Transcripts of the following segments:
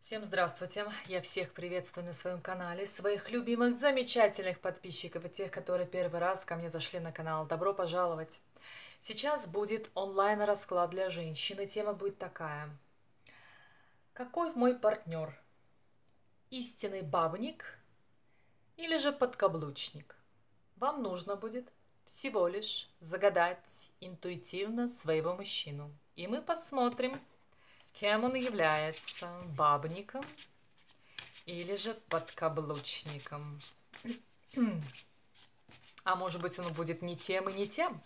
Всем здравствуйте! Я всех приветствую на своем канале, своих любимых, замечательных подписчиков и тех, которые первый раз ко мне зашли на канал. Добро пожаловать! Сейчас будет онлайн-расклад для женщины. Тема будет такая. Какой мой партнер? Истинный бабник или же подкаблучник? Вам нужно будет всего лишь загадать интуитивно своего мужчину. И мы посмотрим, Кем он является? Бабником или же подкаблучником? А может быть, он будет не тем и не тем?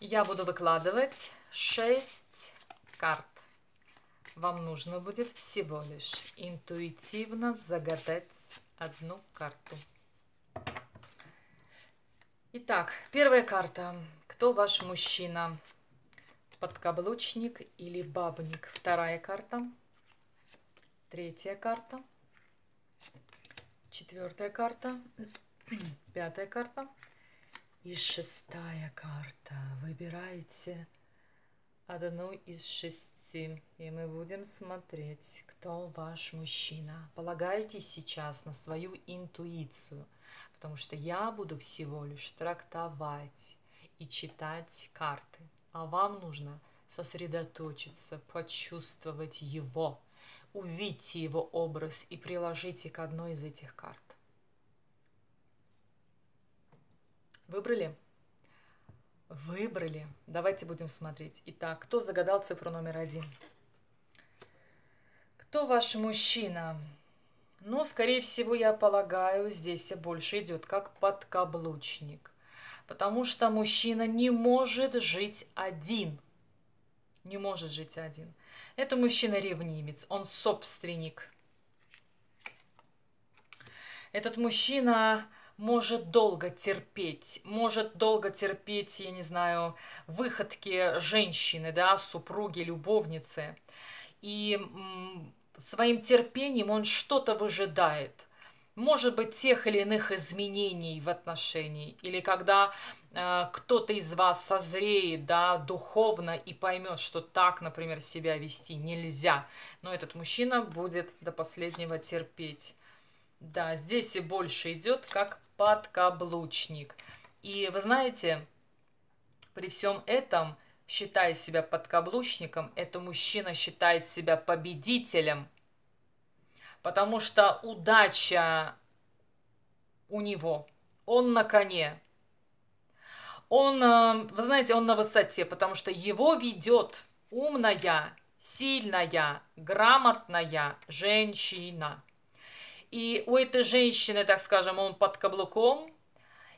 Я буду выкладывать 6 карт. Вам нужно будет всего лишь интуитивно загадать одну карту. Итак, первая карта. Кто ваш мужчина? подкаблучник или бабник. Вторая карта. Третья карта. Четвертая карта. Пятая карта. И шестая карта. Выбирайте одну из шести. И мы будем смотреть, кто ваш мужчина. Полагайтесь сейчас на свою интуицию, потому что я буду всего лишь трактовать и читать карты а вам нужно сосредоточиться, почувствовать его, увидьте его образ и приложите к одной из этих карт. Выбрали? Выбрали. Давайте будем смотреть. Итак, кто загадал цифру номер один? Кто ваш мужчина? Ну, скорее всего, я полагаю, здесь больше идет как подкаблучник – Потому что мужчина не может жить один. Не может жить один. Это мужчина-ревнимец, он собственник. Этот мужчина может долго терпеть, может долго терпеть, я не знаю, выходки женщины, да, супруги, любовницы. И своим терпением он что-то выжидает может быть, тех или иных изменений в отношении, или когда э, кто-то из вас созреет, да, духовно и поймет, что так, например, себя вести нельзя, но этот мужчина будет до последнего терпеть. Да, здесь и больше идет как подкаблучник. И вы знаете, при всем этом, считая себя подкаблучником, этот мужчина считает себя победителем потому что удача у него. Он на коне. Он, э, вы знаете, он на высоте, потому что его ведет умная, сильная, грамотная женщина. И у этой женщины, так скажем, он под каблуком,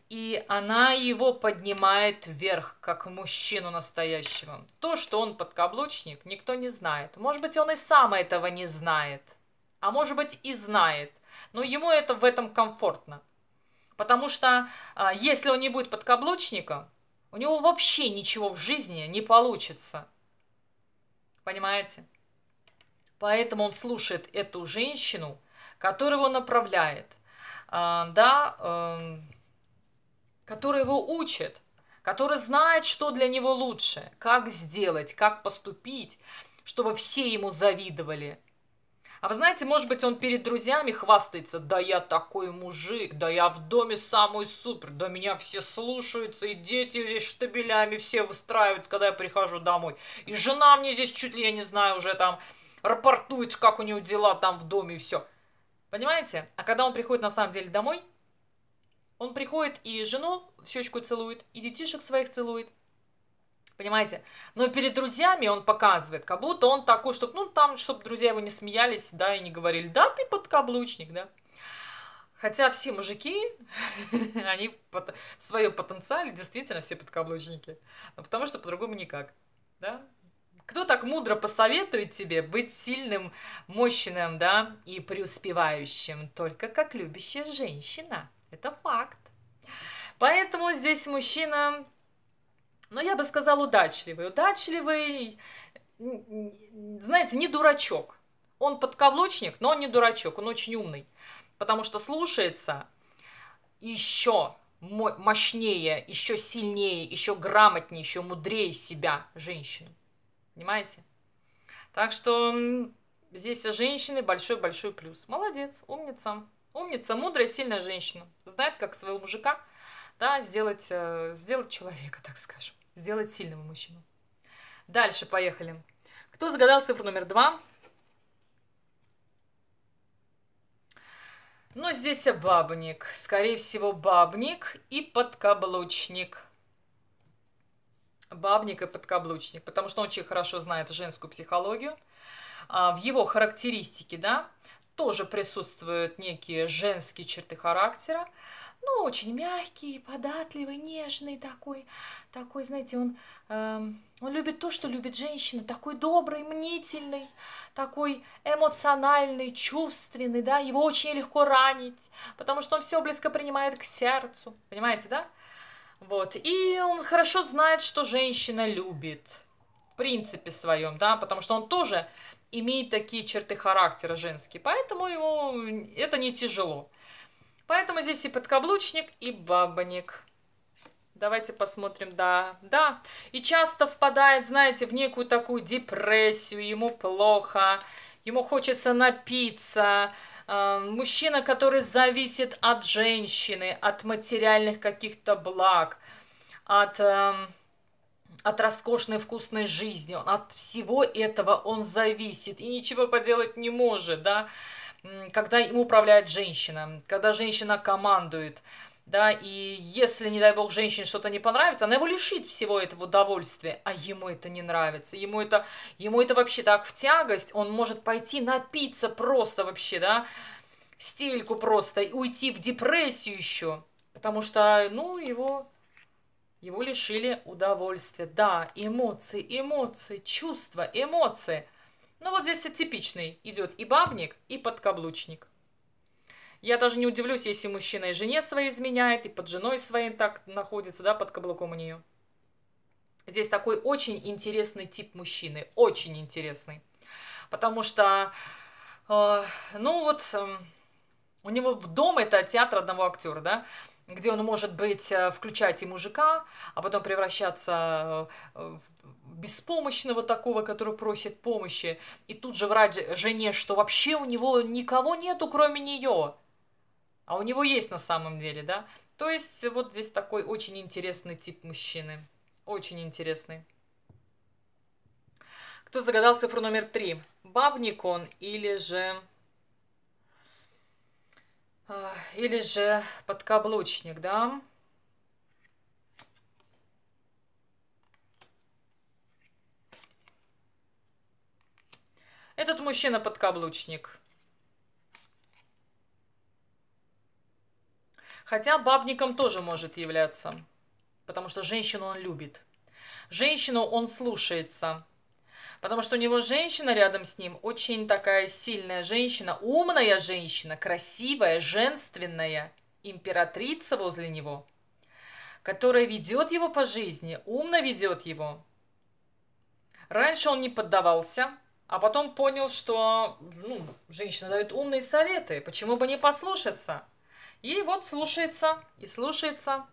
и она его поднимает вверх, как мужчину настоящего. То, что он подкаблучник, никто не знает. Может быть, он и сам этого не знает – а может быть и знает, но ему это в этом комфортно. Потому что а, если он не будет подкаблучником, у него вообще ничего в жизни не получится. Понимаете? Поэтому он слушает эту женщину, которая его направляет, а, да, эм, которая его учит, которая знает, что для него лучше, как сделать, как поступить, чтобы все ему завидовали – а вы знаете, может быть, он перед друзьями хвастается, да я такой мужик, да я в доме самый супер, да меня все слушаются, и дети здесь штабелями все выстраивают, когда я прихожу домой. И жена мне здесь чуть ли, я не знаю, уже там рапортует, как у нее дела там в доме и все. Понимаете? А когда он приходит на самом деле домой, он приходит и жену в щечку целует, и детишек своих целует – Понимаете? Но перед друзьями он показывает, как будто он такой, чтобы, ну, там, чтобы друзья его не смеялись, да, и не говорили, да, ты подкаблучник, да. Хотя все мужики, они в своем потенциале действительно все подкаблучники. Но потому что по-другому никак, да. Кто так мудро посоветует тебе быть сильным, мощным, да, и преуспевающим? Только как любящая женщина. Это факт. Поэтому здесь мужчина но ну, я бы сказал удачливый. Удачливый, знаете, не дурачок. Он подкаблучник, но он не дурачок, он очень умный, потому что слушается еще мощнее, еще сильнее, еще грамотнее, еще мудрее себя женщину. Понимаете? Так что здесь женщины большой-большой плюс. Молодец, умница. Умница, мудрая, сильная женщина. Знает, как своего мужика да, сделать, э, сделать человека, так скажем сделать сильного мужчину. Дальше поехали. Кто загадал цифру номер два? Ну здесь бабник. Скорее всего, бабник и подкаблучник. Бабник и подкаблучник, потому что он очень хорошо знает женскую психологию. А, в его характеристике, да, тоже присутствуют некие женские черты характера ну, очень мягкий, податливый, нежный такой, такой, знаете, он, эм, он любит то, что любит женщина, такой добрый, мнительный, такой эмоциональный, чувственный, да, его очень легко ранить, потому что он все близко принимает к сердцу, понимаете, да? Вот, и он хорошо знает, что женщина любит, в принципе своем, да, потому что он тоже имеет такие черты характера женские, поэтому ему это не тяжело. Поэтому здесь и подкаблучник, и бабоник. Давайте посмотрим, да, да. И часто впадает, знаете, в некую такую депрессию, ему плохо, ему хочется напиться. Э, мужчина, который зависит от женщины, от материальных каких-то благ, от, э, от роскошной вкусной жизни, от всего этого он зависит и ничего поделать не может, да. Да когда им управляет женщина, когда женщина командует, да, и если, не дай бог, женщине что-то не понравится, она его лишит всего этого удовольствия, а ему это не нравится, ему это, ему это вообще так в тягость, он может пойти напиться просто вообще, да, в стельку просто, и уйти в депрессию еще, потому что, ну, его, его лишили удовольствия, да, эмоции, эмоции, чувства, эмоции – ну вот здесь типичный идет и бабник, и подкаблучник. Я даже не удивлюсь, если мужчина и жене своей изменяет, и под женой своим так находится, да, под каблуком у нее. Здесь такой очень интересный тип мужчины, очень интересный. Потому что, э, ну вот, э, у него в дом это театр одного актера, да, где он может быть, э, включать и мужика, а потом превращаться э, в беспомощного такого, который просит помощи, и тут же врать жене, что вообще у него никого нету, кроме нее. А у него есть на самом деле, да? То есть вот здесь такой очень интересный тип мужчины. Очень интересный. Кто загадал цифру номер три? Бабник он или же... А, или же подкаблучник, да? Этот мужчина подкаблучник. Хотя бабником тоже может являться, потому что женщину он любит. Женщину он слушается, потому что у него женщина рядом с ним очень такая сильная женщина, умная женщина, красивая, женственная, императрица возле него, которая ведет его по жизни, умно ведет его. Раньше он не поддавался – а потом понял, что ну, женщина дает умные советы, почему бы не послушаться? И вот слушается и слушается.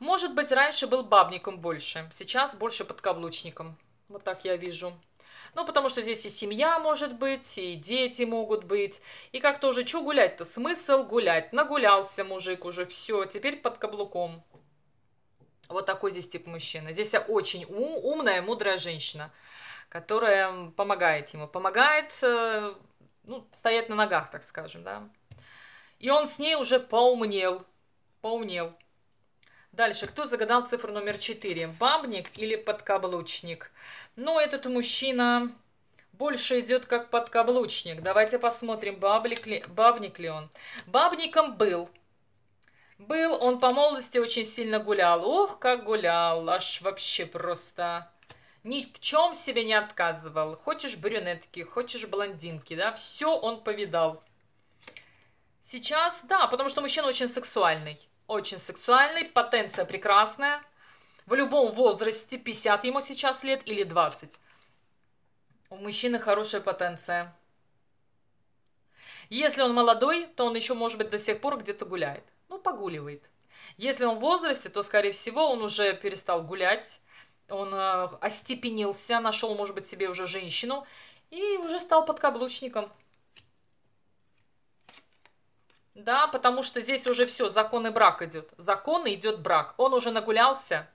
Может быть, раньше был бабником больше, сейчас больше подкаблучником. Вот так я вижу. Ну, потому что здесь и семья может быть, и дети могут быть. И как тоже, что гулять-то? Смысл гулять? Нагулялся мужик уже, все, теперь под каблуком. Вот такой здесь тип мужчины. Здесь очень умная, мудрая женщина которая помогает ему, помогает э, ну, стоять на ногах, так скажем, да. И он с ней уже поумнел, поумнел. Дальше, кто загадал цифру номер 4? Бабник или подкаблучник? Ну, этот мужчина больше идет как подкаблучник. Давайте посмотрим, баблик ли, бабник ли он. Бабником был. Был, он по молодости очень сильно гулял. ох как гулял, аж вообще просто ни в чем себе не отказывал. Хочешь брюнетки, хочешь блондинки, да, все он повидал. Сейчас, да, потому что мужчина очень сексуальный. Очень сексуальный, потенция прекрасная. В любом возрасте, 50 ему сейчас лет или 20. У мужчины хорошая потенция. Если он молодой, то он еще, может быть, до сих пор где-то гуляет. Ну, погуливает. Если он в возрасте, то, скорее всего, он уже перестал гулять, он э, остепенился, нашел, может быть, себе уже женщину и уже стал подкаблучником. Да, потому что здесь уже все, закон и брак идет. Закон и идет брак. Он уже нагулялся,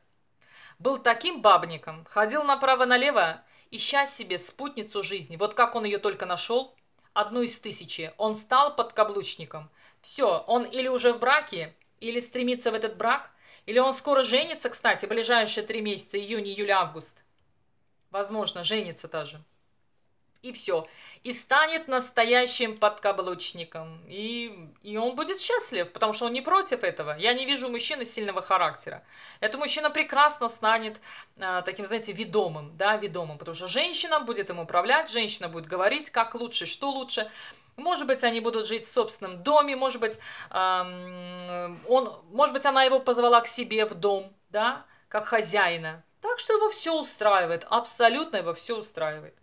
был таким бабником, ходил направо-налево, ища себе спутницу жизни. Вот как он ее только нашел, одну из тысячи. Он стал подкаблучником. Все, он или уже в браке, или стремится в этот брак – или он скоро женится, кстати, ближайшие три месяца, июнь, июль, август. Возможно, женится даже. И все. И станет настоящим подкаблучником. И, и он будет счастлив, потому что он не против этого. Я не вижу мужчины сильного характера. Этот мужчина прекрасно станет э, таким, знаете, ведомым, да, ведомым. Потому что женщина будет им управлять, женщина будет говорить, как лучше, что лучше. Может быть, они будут жить в собственном доме, может быть, эм, он, может быть, она его позвала к себе в дом, да, как хозяина. Так что его все устраивает, абсолютно его все устраивает.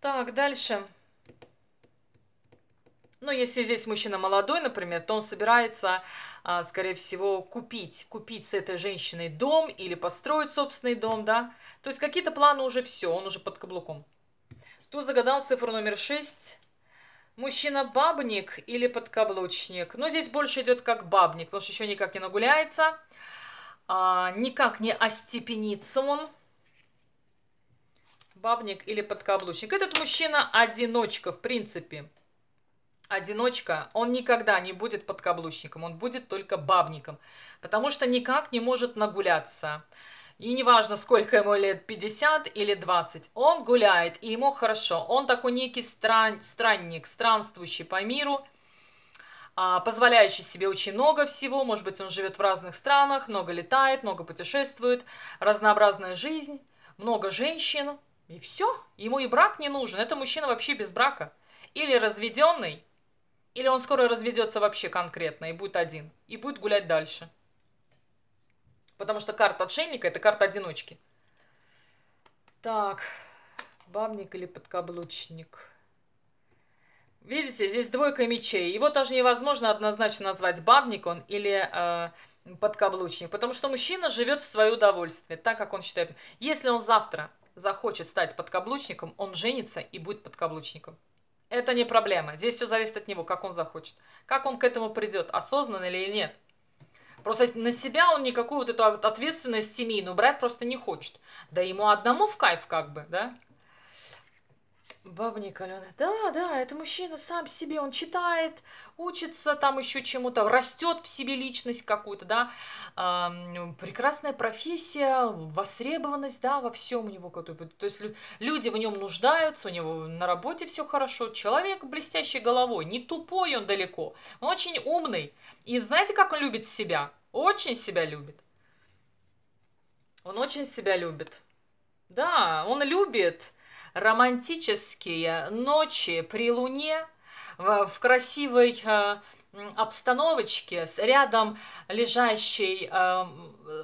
Так, дальше. Ну, если здесь мужчина молодой, например, то он собирается, а, скорее всего, купить, купить с этой женщиной дом или построить собственный дом, да. То есть какие-то планы уже все, он уже под каблуком. Кто загадал цифру номер 6? Мужчина-бабник или подкаблучник? Но ну, здесь больше идет как бабник, потому что еще никак не нагуляется. А, никак не остепенится он. Бабник или подкаблучник. Этот мужчина одиночка, в принципе. Одиночка, он никогда не будет подкаблучником, он будет только бабником, потому что никак не может нагуляться. И неважно, сколько ему лет, 50 или 20, он гуляет, и ему хорошо. Он такой некий стран, странник, странствующий по миру, а, позволяющий себе очень много всего. Может быть, он живет в разных странах, много летает, много путешествует, разнообразная жизнь, много женщин, и все. Ему и брак не нужен. Это мужчина вообще без брака. Или разведенный, или он скоро разведется вообще конкретно и будет один, и будет гулять дальше. Потому что карта отшельника – это карта одиночки. Так, бабник или подкаблучник? Видите, здесь двойка мечей. Его даже невозможно однозначно назвать бабник он или э, подкаблучник. Потому что мужчина живет в свое удовольствие, так как он считает. Если он завтра захочет стать подкаблучником, он женится и будет подкаблучником. Это не проблема. Здесь все зависит от него, как он захочет. Как он к этому придет, осознанно или нет. Просто на себя он никакую вот эту ответственность семейную брать просто не хочет. Да ему одному в кайф как бы, да? Бабник Алена. Да, да, это мужчина сам себе, он читает, учится там еще чему-то, растет в себе личность какую-то, да. прекрасная профессия, востребованность, да, во всем у него. То есть люди в нем нуждаются, у него на работе все хорошо. Человек блестящей головой, не тупой он далеко, он очень умный. И знаете, как он любит себя? Очень себя любит. Он очень себя любит. Да, он любит романтические ночи при луне в красивой э, обстановочке с рядом лежащей э,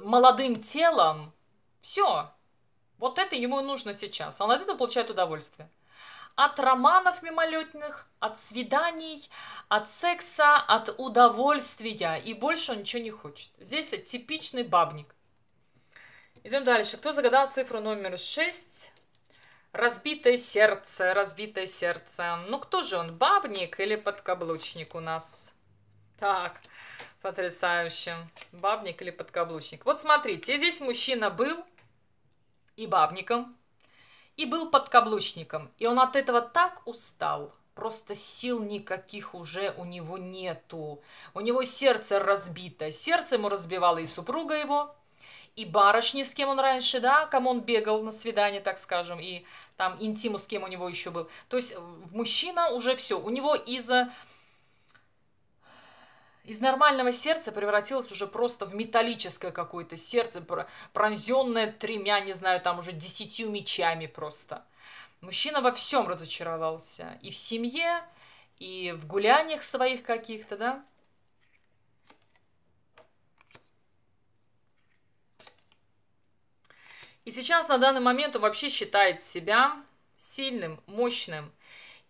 молодым телом. Все. Вот это ему нужно сейчас. Он от этого получает удовольствие от романов мимолетных, от свиданий, от секса, от удовольствия. И больше он ничего не хочет. Здесь типичный бабник. Идем дальше. Кто загадал цифру номер 6? Разбитое сердце, разбитое сердце. Ну кто же он, бабник или подкаблучник у нас? Так, потрясающе. Бабник или подкаблучник. Вот смотрите, здесь мужчина был и бабником, и был подкаблучником. И он от этого так устал. Просто сил никаких уже у него нету. У него сердце разбито. Сердце ему разбивала и супруга его, и барышни, с кем он раньше, да, кому он бегал на свидание, так скажем, и там интиму, с кем у него еще был. То есть э, мужчина уже все, у него из э, из нормального сердца превратилось уже просто в металлическое какое-то сердце, пронзенное тремя, не знаю, там уже десятью мечами просто. Мужчина во всем разочаровался. И в семье, и в гуляниях своих каких-то, да. И сейчас на данный момент он вообще считает себя сильным, мощным.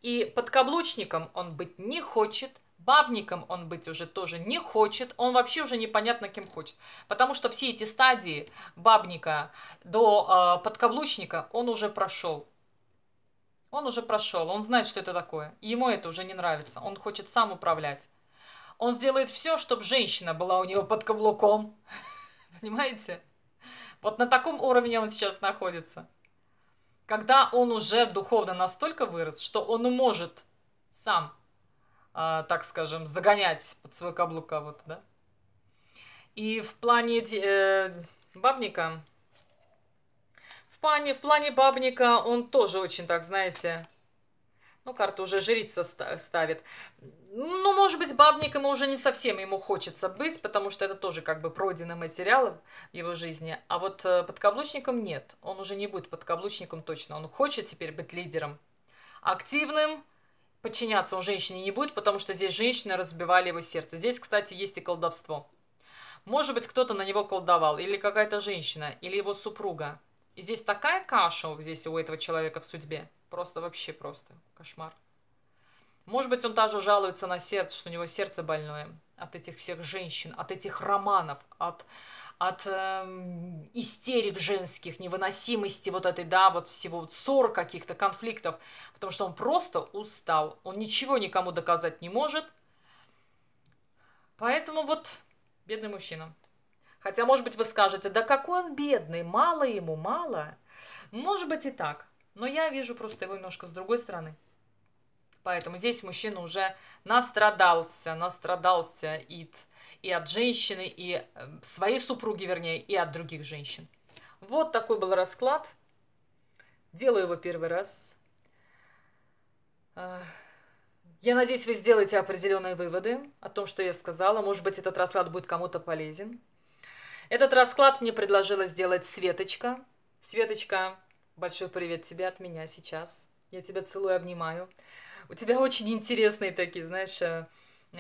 И подкаблучником он быть не хочет, бабником он быть уже тоже не хочет, он вообще уже непонятно кем хочет. Потому что все эти стадии бабника до э, подкаблучника он уже прошел. Он уже прошел, он знает, что это такое. Ему это уже не нравится, он хочет сам управлять. Он сделает все, чтобы женщина была у него под каблуком. Понимаете? Вот на таком уровне он сейчас находится. Когда он уже духовно настолько вырос, что он может сам, э, так скажем, загонять под свой каблук кого-то, да? И в плане э, бабника, в плане, в плане бабника он тоже очень так, знаете, ну, карту уже жрица ставит ну, может быть, бабником уже не совсем ему хочется быть, потому что это тоже как бы пройденный материал в его жизни. А вот э, подкаблучником нет. Он уже не будет подкаблучником точно. Он хочет теперь быть лидером. Активным, подчиняться он женщине не будет, потому что здесь женщины разбивали его сердце. Здесь, кстати, есть и колдовство. Может быть, кто-то на него колдовал, или какая-то женщина, или его супруга. И здесь такая каша здесь у этого человека в судьбе. Просто вообще просто кошмар. Может быть, он даже жалуется на сердце, что у него сердце больное от этих всех женщин, от этих романов, от, от эм, истерик женских, невыносимости вот этой, да, вот всего вот ссор каких-то, конфликтов, потому что он просто устал, он ничего никому доказать не может. Поэтому вот бедный мужчина. Хотя, может быть, вы скажете, да какой он бедный, мало ему, мало. Может быть и так, но я вижу просто его немножко с другой стороны. Поэтому здесь мужчина уже настрадался, настрадался и, и от женщины, и э, своей супруги, вернее, и от других женщин. Вот такой был расклад. Делаю его первый раз. Э, я надеюсь, вы сделаете определенные выводы о том, что я сказала. Может быть, этот расклад будет кому-то полезен. Этот расклад мне предложила сделать Светочка. Светочка, большой привет тебе от меня сейчас. Я тебя целую, обнимаю. У тебя очень интересные такие, знаешь, э,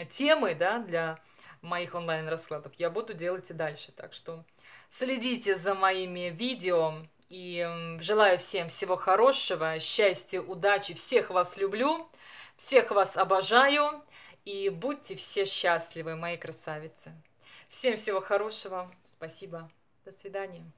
темы, да, для моих онлайн-раскладов. Я буду делать и дальше, так что следите за моими видео. И желаю всем всего хорошего, счастья, удачи. Всех вас люблю, всех вас обожаю. И будьте все счастливы, мои красавицы. Всем всего хорошего. Спасибо. До свидания.